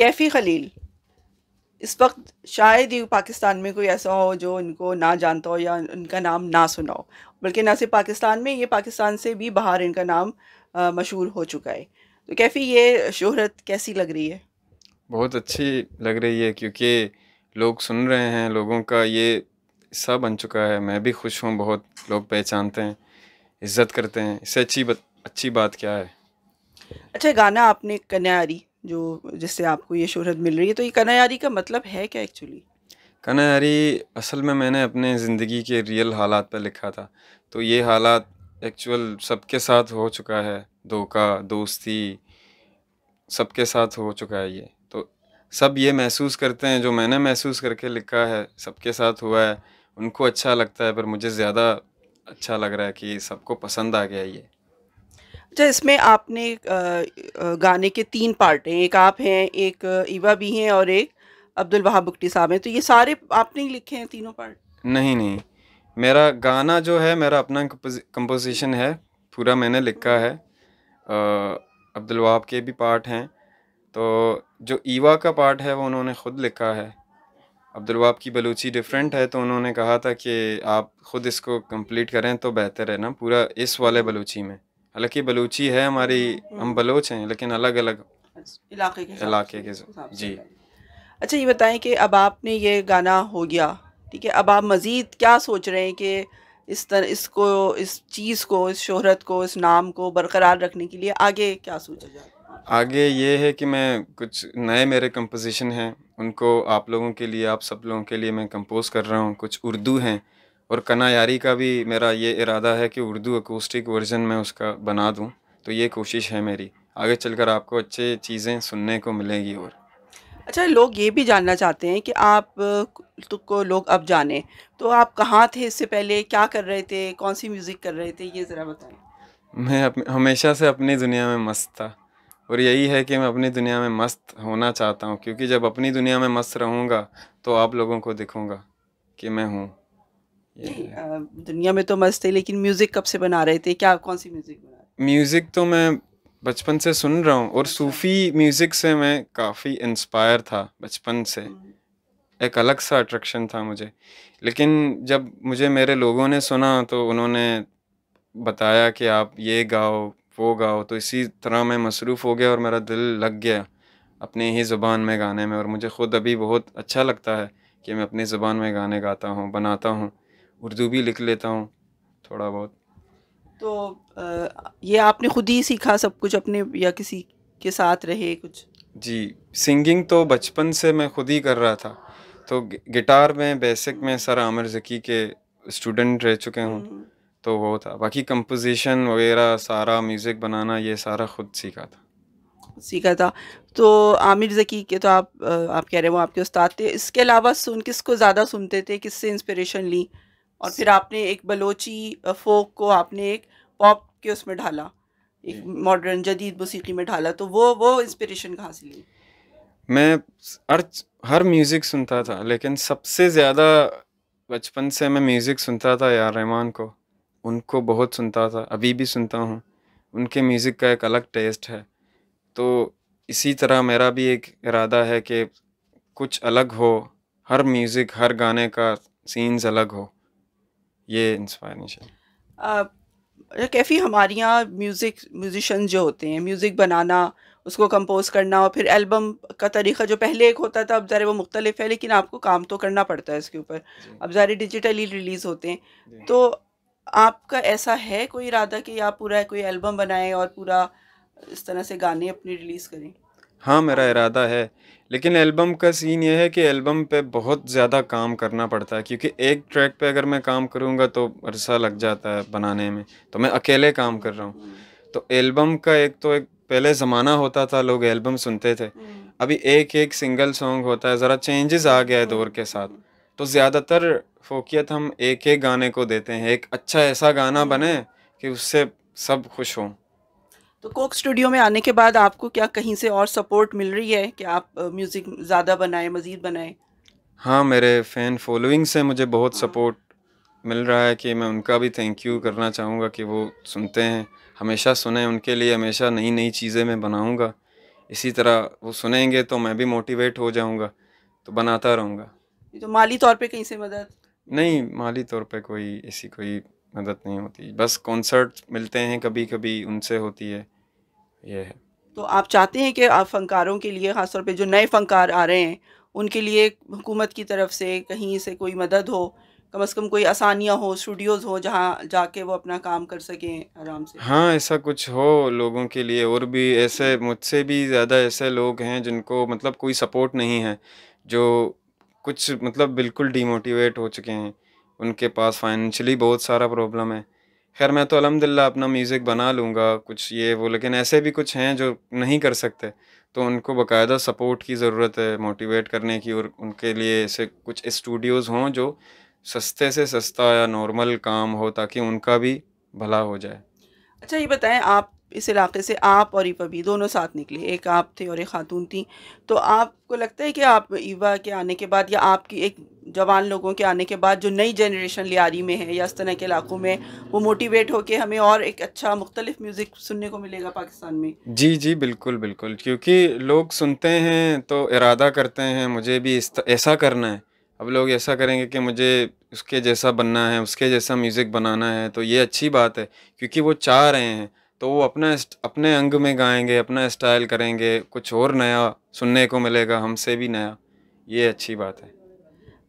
कैफ़ी खलील इस वक्त शायद ही पाकिस्तान में कोई ऐसा हो जो इनको ना जानता हो या उनका नाम ना सुना हो बल्कि ना सिर्फ पाकिस्तान में ये पाकिस्तान से भी बाहर इनका नाम मशहूर हो चुका है तो कैफ़ी ये शोहरत कैसी लग रही है बहुत अच्छी लग रही है क्योंकि लोग सुन रहे हैं लोगों का ये हिस्सा बन चुका है मैं भी खुश हूँ बहुत लोग पहचानते हैं इज्जत करते हैं इससे अच्छी बत, अच्छी बात क्या है अच्छा गाना आपने कन्यारी जो जिससे आपको ये शोहरत मिल रही है तो ये कनायारी का मतलब है क्या एक्चुअली कनायारी असल में मैंने अपने ज़िंदगी के रियल हालात पर लिखा था तो ये हालात एक्चुअल सबके साथ हो चुका है धोखा दोस्ती सबके साथ हो चुका है ये तो सब ये महसूस करते हैं जो मैंने महसूस करके लिखा है सबके साथ हुआ है उनको अच्छा लगता है पर मुझे ज़्यादा अच्छा लग रहा है कि सबको पसंद आ गया ये अच्छा इसमें आपने गाने के तीन पार्ट हैं एक आप हैं एक ईवा भी हैं और एक अब्दुल वहाब बुकटी साहब हैं तो ये सारे आपने ही लिखे हैं तीनों पार्ट नहीं नहीं मेरा गाना जो है मेरा अपना कंपोजिशन है पूरा मैंने लिखा है अब्दुल वहाब के भी पार्ट हैं तो जो ईवा का पार्ट है वो उन्होंने ख़ुद लिखा है अब्दुल वहाब की बलूची डिफरेंट है तो उन्होंने कहा था कि आप ख़ुद इसको कंप्लीट करें तो बेहतर है ना पूरा इस वाले बलूची में हालांकि बलूची है हमारी हम्म, हम हम्म। बलोच हैं लेकिन अलग अलग अच्छा, इलाके के इलाके के जी अच्छा ये बताएं कि अब आपने ये गाना हो गया ठीक है अब आप मज़ीद क्या सोच रहे हैं कि इस तरह इसको इस चीज़ को इस शोहरत को इस नाम को बरकरार रखने के लिए आगे क्या सोचा जाए आगे ये है कि मैं कुछ नए मेरे कंपोजिशन हैं उनको आप लोगों के लिए आप सब लोगों के लिए मैं कंपोज कर रहा हूँ कुछ उर्दू हैं और कनायारी का भी मेरा ये इरादा है कि उर्दू अकोस्टिक वर्जन में उसका बना दूँ तो ये कोशिश है मेरी आगे चलकर आपको अच्छी चीज़ें सुनने को मिलेंगी और अच्छा लोग ये भी जानना चाहते हैं कि आप तो को लोग अब जाने तो आप कहाँ थे इससे पहले क्या कर रहे थे कौन सी म्यूज़िक कर रहे थे ये ज़रा बताएं मैं हमेशा से अपनी दुनिया में मस्त था और यही है कि मैं अपनी दुनिया में मस्त होना चाहता हूँ क्योंकि जब अपनी दुनिया में मस्त रहूँगा तो आप लोगों को दिखूँगा कि मैं हूँ दुनिया में तो मस्त थे लेकिन म्यूजिक कब से बना रहे थे क्या कौन सी म्यूजिक बना रहे म्यूजिक तो मैं बचपन से सुन रहा हूँ और अच्छा। सूफी म्यूजिक से मैं काफ़ी इंस्पायर था बचपन से हम्म। एक अलग सा अट्रैक्शन था मुझे लेकिन जब मुझे मेरे लोगों ने सुना तो उन्होंने बताया कि आप ये गाओ वो गाओ तो इसी तरह मैं मसरूफ़ हो गया और मेरा दिल लग गया अपनी ही ज़ुबान में गाने में और मुझे ख़ुद अभी बहुत अच्छा लगता है कि मैं अपनी ज़ुबान में गाने गाता हूँ बनाता हूँ उर्दू भी लिख लेता हूँ थोड़ा बहुत तो आ, ये आपने खुद ही सीखा सब कुछ अपने या किसी के साथ रहे कुछ जी सिंगिंग तो बचपन से मैं खुद ही कर रहा था तो गिटार में बेसिक में सर आमिर जकी के स्टूडेंट रह चुके हूँ हम्म। तो वो था बाकी कंपोजिशन वगैरह सारा म्यूज़िक बनाना ये सारा खुद सीखा था सीखा था तो आमिर जकी के तो आप आप कह रहे हो आपके उस्ताद थे इसके अलावा सुन किसको ज़्यादा सुनते थे किससे इंस्पिरेशन ली और फिर आपने एक बलोची फोक को आपने एक पॉप के उसमें ढाला एक मॉडर्न जदीद मौसीकी में ढाला तो वो वो इंस्पिरेशन कहाँ से ली मैं हर हर म्यूज़िक सुनता था लेकिन सबसे ज़्यादा बचपन से मैं म्यूज़िक सुनता था यार रहमान को उनको बहुत सुनता था अभी भी सुनता हूँ उनके म्यूज़िक का एक अलग टेस्ट है तो इसी तरह मेरा भी एक इरादा है कि कुछ अलग हो हर म्यूज़िक हर गाने का सीन्स अलग हो ये इंस्पायरेशन कैफ़ी हमारे यहाँ म्यूज़िक म्यूज़िशन जो होते हैं म्यूज़िक बनाना उसको कंपोज करना और फिर एल्बम का तरीका जो पहले एक होता था अब ज़रा वो मुख्तलिफ है लेकिन आपको काम तो करना पड़ता है इसके ऊपर अब ज़रा डिजिटली रिलीज़ होते हैं तो आपका ऐसा है कोई इरादा कि आप पूरा कोई एल्बम बनाएं और पूरा इस तरह से गाने अपने रिलीज़ करें हाँ मेरा इरादा है लेकिन एल्बम का सीन ये है कि एल्बम पे बहुत ज़्यादा काम करना पड़ता है क्योंकि एक ट्रैक पे अगर मैं काम करूँगा तो अरसा लग जाता है बनाने में तो मैं अकेले काम कर रहा हूँ तो एल्बम का एक तो एक पहले ज़माना होता था लोग एल्बम सुनते थे हम्म। अभी एक एक सिंगल सॉन्ग होता है ज़रा चेंजेस आ गया है हम्म। दौर के साथ तो ज़्यादातर फोकियत हम एक एक गाने को देते हैं एक अच्छा ऐसा गाना हम्म। बने कि उससे सब खुश हों तो कोक स्टूडियो में आने के बाद आपको क्या कहीं से और सपोर्ट मिल रही है कि आप म्यूज़िक ज़्यादा बनाएं मज़ीद बनाएं हाँ मेरे फ़ैन फॉलोइंग से मुझे बहुत सपोर्ट हाँ। मिल रहा है कि मैं उनका भी थैंक यू करना चाहूँगा कि वो सुनते हैं हमेशा सुने उनके लिए हमेशा नई नई चीज़ें मैं बनाऊँगा इसी तरह वो सुनेंगे तो मैं भी मोटिवेट हो जाऊँगा तो बनाता रहूँगा तो माली तौर पर कहीं से मदद नहीं माली तौर पर कोई ऐसी कोई मदद नहीं होती बस कॉन्सर्ट मिलते हैं कभी कभी उनसे होती है ये है तो आप चाहते हैं कि आप फनकारों के लिए ख़ासतौर पे जो नए फनकार आ रहे हैं उनके लिए हुकूमत की तरफ से कहीं से कोई मदद हो कम अज़ कम कोई आसानियाँ हो स्टूडियोज़ हो जहाँ जाके वो अपना काम कर सकें आराम से हाँ ऐसा कुछ हो लोगों के लिए और भी ऐसे मुझसे भी ज़्यादा ऐसे लोग हैं जिनको मतलब कोई सपोर्ट नहीं है जो कुछ मतलब बिल्कुल डीमोटिवेट हो चुके हैं उनके पास फाइनेंशली बहुत सारा प्रॉब्लम है खैर मैं तो अलहमदिल्ला अपना म्यूज़िक बना लूँगा कुछ ये वो लेकिन ऐसे भी कुछ हैं जो नहीं कर सकते तो उनको बाकायदा सपोर्ट की ज़रूरत है मोटिवेट करने की और उनके लिए ऐसे कुछ स्टूडियोज़ हों जो सस्ते से सस्ता या नॉर्मल काम हो ताकि उनका भी भला हो जाए अच्छा ये बताएं आप इस इलाके से आप और ईवा भी दोनों साथ निकले एक आप थे और एक खातून थी तो आपको लगता है कि आप ईवा के आने के बाद या आपकी एक जवान लोगों के आने के बाद जो नई जनरेशन लियारी में है या इस तरह के इलाकों में वो मोटिवेट होके हमें और एक अच्छा मुख्तलिफ म्यूज़िक सुनने को मिलेगा पाकिस्तान में जी जी बिल्कुल बिल्कुल क्योंकि लोग सुनते हैं तो इरादा करते हैं मुझे भी ऐसा करना है अब लोग ऐसा करेंगे कि मुझे उसके जैसा बनना है उसके जैसा म्यूज़िक बनाना है तो ये अच्छी बात है क्योंकि वो चाह रहे हैं तो वो अपना अपने अंग में गाएंगे अपना स्टाइल करेंगे कुछ और नया सुनने को मिलेगा हमसे भी नया ये अच्छी बात है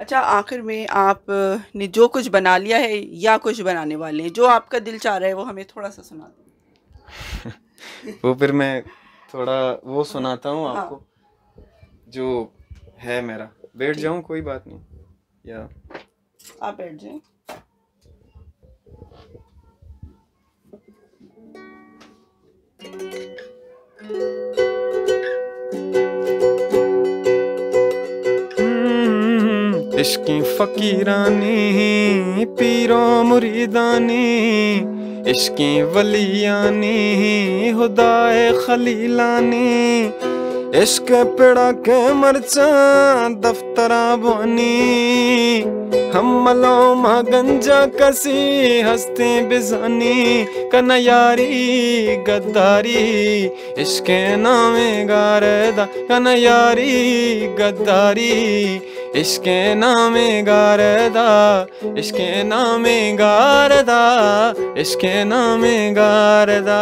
अच्छा आखिर में आपने जो कुछ बना लिया है या कुछ बनाने वाले हैं जो आपका दिल चाह रहा है वो हमें थोड़ा सा सुना दें वो फिर मैं थोड़ा वो सुनाता हूँ हाँ। आपको हाँ। जो है मेरा बैठ जाऊँ कोई बात नहीं या आप बैठ जाए thank you इश्की फकीरानी पीरों मुरीदानी इश्की वलियानी हुदाए खलीलानी इश्क पिड़ा के मरचा दफ्तरा बोनी हम मलोम गंजा कसी हस्ती बिजानी कन यारी गद्दारी इश्क नामे गारदा कन यारी गद्दारी इश्क नामे गारदा इश्क नामे गारदा इश्क नामे गारदा